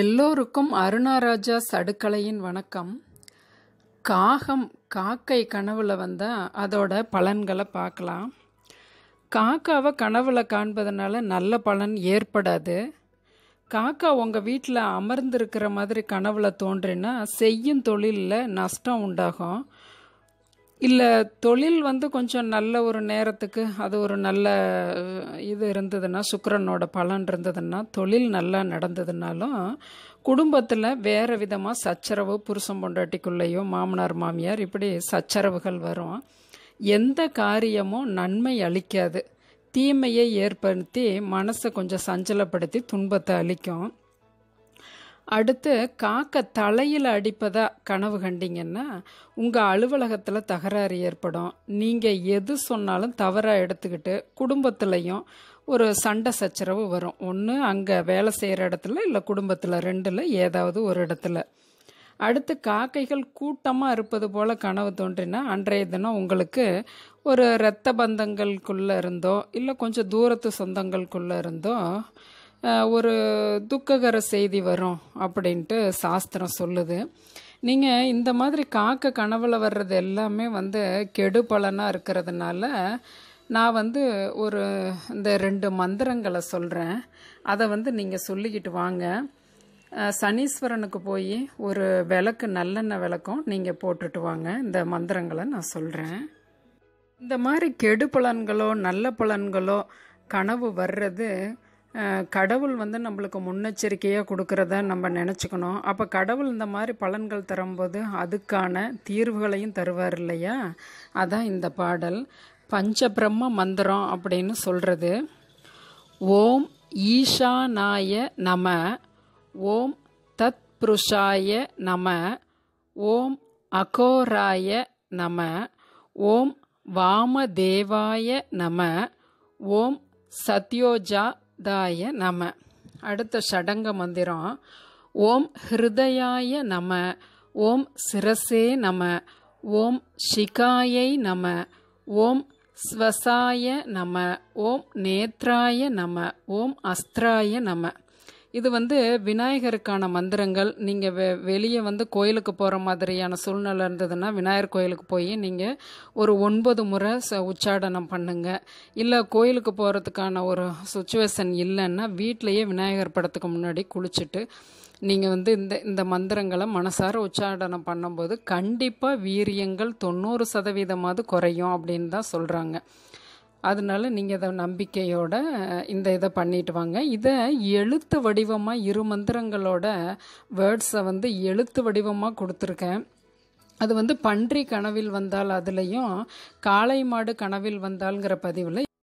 எல்லோருக்கும் அருணாராஜா சடுக்கலையின் வணக்கம் காகம் காக்கை கனவுல வந்தால் அதோட பலன்களை பார்க்கலாம் காக்காவை கனவுல காண்பதனால நல்ல பலன் ஏற்படாது காக்கா உங்கள் வீட்டில் அமர்ந்திருக்கிற மாதிரி கனவுல தோன்றினா செய்யும் தொழிலில் நஷ்டம் உண்டாகும் இல்லை தொழில் வந்து கொஞ்சம் நல்ல ஒரு நேரத்துக்கு அது ஒரு நல்ல இது இருந்ததுன்னா சுக்கரனோட பலன் இருந்ததுன்னா தொழில் நல்லா நடந்ததுனாலும் குடும்பத்தில் வேறு விதமாக சச்சரவு புருஷன் பொண்டாட்டிக்குள்ளேயோ மாமனார் மாமியார் இப்படி சச்சரவுகள் வரும் எந்த காரியமும் நன்மை அளிக்காது தீமையை ஏற்படுத்தி மனசை கொஞ்சம் சஞ்சலப்படுத்தி துன்பத்தை அளிக்கும் அடுத்து காக்க தலையில் அடிப்பதா கனவு கண்டிங்கன்னா உங்கள் அலுவலகத்தில் தகராறு ஏற்படும் நீங்கள் எது சொன்னாலும் தவறாக எடுத்துக்கிட்டு குடும்பத்துலேயும் ஒரு சண்டை சச்சரவு வரும் ஒன்று அங்கே வேலை செய்கிற இடத்துல இல்லை குடும்பத்தில் ரெண்டில் ஏதாவது ஒரு இடத்துல அடுத்து காக்கைகள் கூட்டமாக இருப்பது போல் கனவு தோன்றினா அன்றைய தினம் உங்களுக்கு ஒரு இரத்த பந்தங்களுக்குள்ளே இருந்தோ இல்லை கொஞ்சம் தூரத்து சொந்தங்களுக்குள்ளே இருந்தோ ஒரு துக்ககர செய்தி வரும் அப்படின்ட்டு சாஸ்திரம் சொல்லுது நீங்கள் இந்த மாதிரி காக்க கனவுல வர்றது எல்லாமே வந்து கெடு இருக்கிறதுனால நான் வந்து ஒரு இந்த ரெண்டு மந்திரங்களை சொல்கிறேன் அதை வந்து நீங்கள் சொல்லிக்கிட்டு வாங்க சனீஸ்வரனுக்கு போய் ஒரு விளக்கு நல்லெண்ணெய் விளக்கம் நீங்கள் போட்டுட்டு வாங்க இந்த மந்திரங்களை நான் சொல்கிறேன் இந்த மாதிரி கெடு பலன்களோ நல்ல பலன்களோ கனவு வர்றது கடவுள் வந்து நம்மளுக்கு முன்னெச்சரிக்கையாக கொடுக்குறத நம்ம நினச்சிக்கணும் அப்போ கடவுள் இந்த மாதிரி பலன்கள் தரும்போது அதுக்கான தீர்வுகளையும் தருவார் இல்லையா அதான் இந்த பாடல் பஞ்சபிரம்ம மந்திரம் அப்படின்னு சொல்கிறது ஓம் ஈஷானாய நம ஓம் தத் புருஷாய நம ஓம் அகோராய நம ஓம் வாமதேவாய நம ஓம் சத்யோஜா தாய நம அடுத்த சடங்க மந்திரம் ஓம் ஹிருதயாய நம ஓம் சிரசே நம ஓம் ஷிகாயை நம ஓம் ஸ்வசாய நம ஓம் நேத்ராய நம ஓம் அஸ்திராய நம இது வந்து விநாயகருக்கான மந்திரங்கள் நீங்கள் வெ வெளியே வந்து கோயிலுக்கு போகிற மாதிரியான சூழ்நிலை இருந்ததுன்னா விநாயகர் கோயிலுக்கு போய் நீங்கள் ஒரு ஒன்பது முறை ச உச்சாடனம் பண்ணுங்கள் இல்லை கோயிலுக்கு போகிறதுக்கான ஒரு சுச்சுவேஷன் இல்லைன்னா வீட்டிலையே விநாயகர் படத்துக்கு முன்னாடி குளிச்சுட்டு நீங்கள் வந்து இந்த இந்த மந்திரங்களை மனசார உச்சாடனம் பண்ணும்போது கண்டிப்பாக வீரியங்கள் தொண்ணூறு சதவீதமாவது குறையும் அப்படின்னு தான் சொல்கிறாங்க அதனால நீங்கள் அதை நம்பிக்கையோட இந்த இதை பண்ணிட்டு வாங்க இதை எழுத்து வடிவமாக இரு மந்திரங்களோட வேர்ட்ஸை வந்து எழுத்து வடிவமாக கொடுத்துருக்கேன் அது வந்து பன்றி கனவில் வந்தால் அதுலேயும் காளை மாடு கனவில் வந்தால்ங்கிற பதிவில்